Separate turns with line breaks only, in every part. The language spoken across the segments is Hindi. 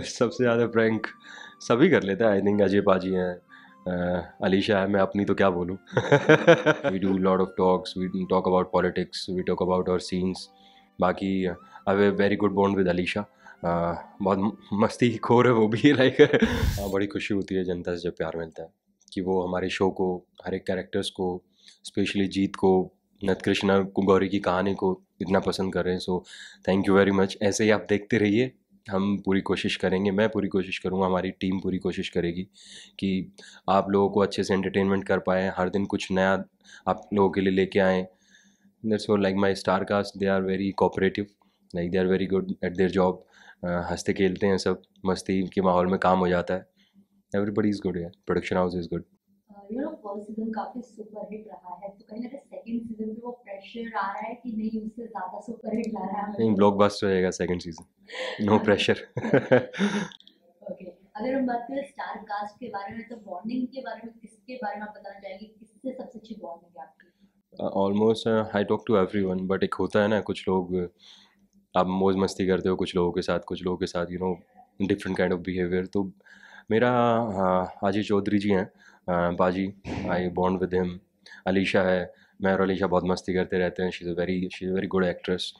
सबसे ज़्यादा प्रैंक सभी कर लेते हैं आई थिंक अजय पाजी हैं अलीशा है मैं अपनी तो क्या बोलूँ we do lot of talks we talk about politics we talk about our scenes बाकी I've very good bond with Alisha बहुत मस्ती खोर है वो भी लाइक हाँ, बड़ी खुशी होती है जनता से जब प्यार मिलता है कि वो हमारे शो को हर एक कैरेक्टर्स को स्पेशली जीत को नत कृष्णा गौरी की कहानी को इतना पसंद कर रहे हैं so thank you very much ऐसे ही आप देखते रहिए हम पूरी कोशिश करेंगे मैं पूरी कोशिश करूँगा हमारी टीम पूरी कोशिश करेगी कि आप लोगों को अच्छे से एंटरटेनमेंट कर पाएँ हर दिन कुछ नया आप लोगों के लिए लेके आएँ so like my star cast they are very cooperative like they are very good at their job हंसते खेलते हैं सब मस्ती के माहौल में काम हो जाता है एवरीबडी इज़ गुड है production house is good
first season काफ़ी हिट रहा है तो कहीं ना कहीं सेकंड सीजन पे वो नहीं उससे ज्यादा
ब्लॉकबस्टर रहेगा सेकंड सीजन नो प्रेशर
अगर हम बात करें स्टार कास्ट के बारे में तो बॉन्डिंग के बारे में किसके बारे में आप बताना चाहेंगे किससे सबसे अच्छी बॉन्डिंग है
आपकी almost I talk to everyone but एक होता है ना कुछ लोग आप मौज मस्ती करते हो कुछ लोगों के साथ कुछ लोगों के साथ you know different kind of behaviour तो मेरा हाजी uh, चौधरी जी हैं uh, बाजी I bond with him Alisha है मैं और अलीशा बहुत मस्ती करते रहते हैं she is very she is very good actress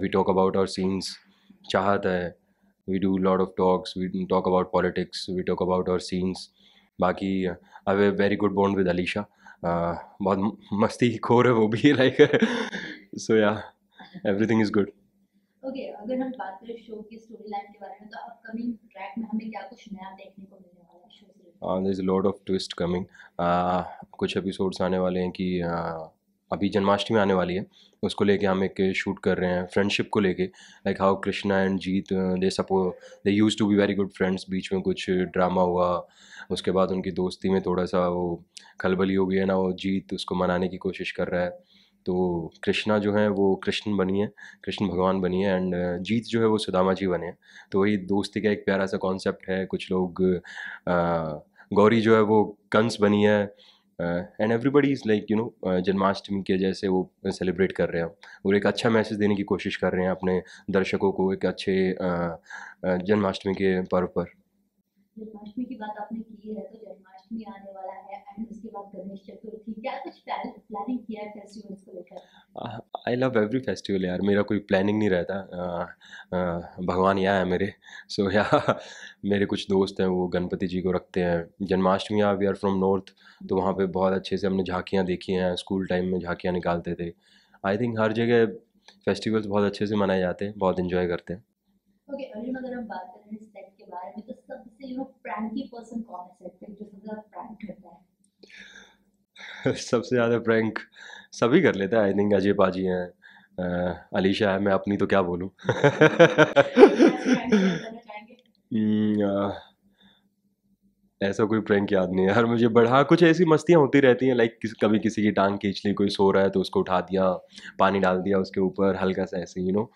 we talk about our scenes Chahat है we do lot of talks we talk about politics we talk about our scenes बाकी I've very good bond with Alisha uh, बहुत मस्ती खोर है वो भी लाइक सो या everything is good
okay okay, अगर हम बात करें शो की स्टोरी लाइन के बारे में तो अपकमिंग ट्रैक में हमें क्या कुछ नया देखने को मिलने वाला है
शो से there is lot of twist coming कुछ एपिसोड्स आने वाले हैं कि uh, अभी जन्माष्टमी आने वाली है उसको लेके हम एक शूट कर रहे हैं फ्रेंडशिप को लेके like how Krishna and Jeet they suppose they used to be very good friends बीच में कुछ ड्रामा हुआ उसके बाद उनकी दोस्ती में थोड़ा सा वो खलबली हो गई है ना वो जीत उसको मनाने की कोशिश कर रहा है तो कृष्णा जो है वो कृष्ण बनी है कृष्ण भगवान बनी है एंड जीत uh, जो है वो सुदामा जी बने हैं तो वही दोस्ती का एक प्यारा सा कॉन्सेप्ट है कुछ लोग आ, uh, गौरी जो है वो कंस बनी है and everybody is like you know Janmashtami के जैसे वो सेलिब्रेट कर रहे हैं और एक अच्छा मैसेज देने की कोशिश कर रहे हैं अपने दर्शकों को एक अच्छे जन्माष्टमी के पर्व पर
जन्माष्टमी की बात आपने की है तो जन्माष्टमी आने वाला है एंड उसके बाद गणेश चतुर्थी क्या कुछ प्लानिंग किया है फेस्टिवल्स को लेकर
आई लव एवरी फेस्टिवल यार मेरा कोई प्लानिंग नहीं रहता आ, आ, भगवान यहाँ है मेरे सो so, या मेरे कुछ दोस्त हैं वो गणपति जी को रखते हैं जन्माष्टमी आप वी आर फ्रॉम नॉर्थ तो वहाँ पे बहुत अच्छे से हमने झांकियाँ देखी हैं स्कूल टाइम में झांकियाँ निकालते थे आई थिंक हर जगह फेस्टिवल्स बहुत अच्छे से मनाए जाते हैं बहुत इन्जॉय करते हैं
okay, अगर हम बात करें
तो सबसे ज्यादा सबसे ज्यादा प्रैंक सभी कर लेते हैं आई थिंक अजय पाजी हैं अलीशा है मैं अपनी तो क्या बोलूँ हम्म, ऐसा कोई प्रैंक याद नहीं है हर मुझे बढ़ा हाँ, कुछ ऐसी मस्तियाँ होती रहती हैं लाइक कभी किसी की टांग खींच ली कोई सो रहा है तो उसको उठा दिया पानी डाल दिया उसके ऊपर हल्का सा ऐसे यू नो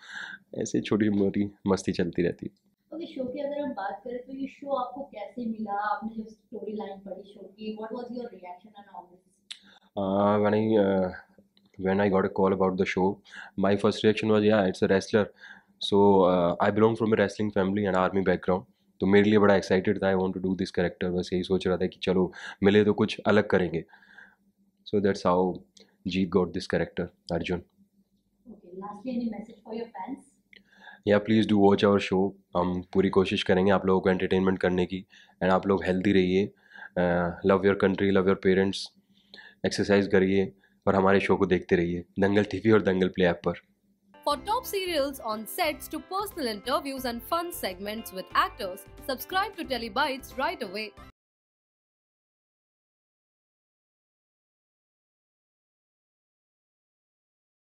ऐसे छोटी मोटी मस्ती चलती रहती है
ओके शो की अगर हम बात करें तो ये शो आपको कैसे मिला आपने जब स्टोरी लाइन पढ़ी शो की what was your reaction on all
this when I when I got a call about the show, my first reaction was, yeah, it's a wrestler. So uh, I belong from a wrestling family and army background. तो मेरे लिए बड़ा एक्साइटेड था I want to do this character बस यही सोच रहा था कि चलो मिले तो कुछ अलग करेंगे so that's how Jeet got this character Arjun या please do watch our show हम पूरी कोशिश करेंगे आप लोगों को एंटरटेनमेंट करने की एंड आप लोग हेल्दी रहिए love your country love your parents exercise करिए और हमारे शो को देखते रहिए दंगल टीवी और दंगल प्ले ऐप पर
For top serials on sets to personal interviews and fun segments with actors, subscribe to Telebytes right away.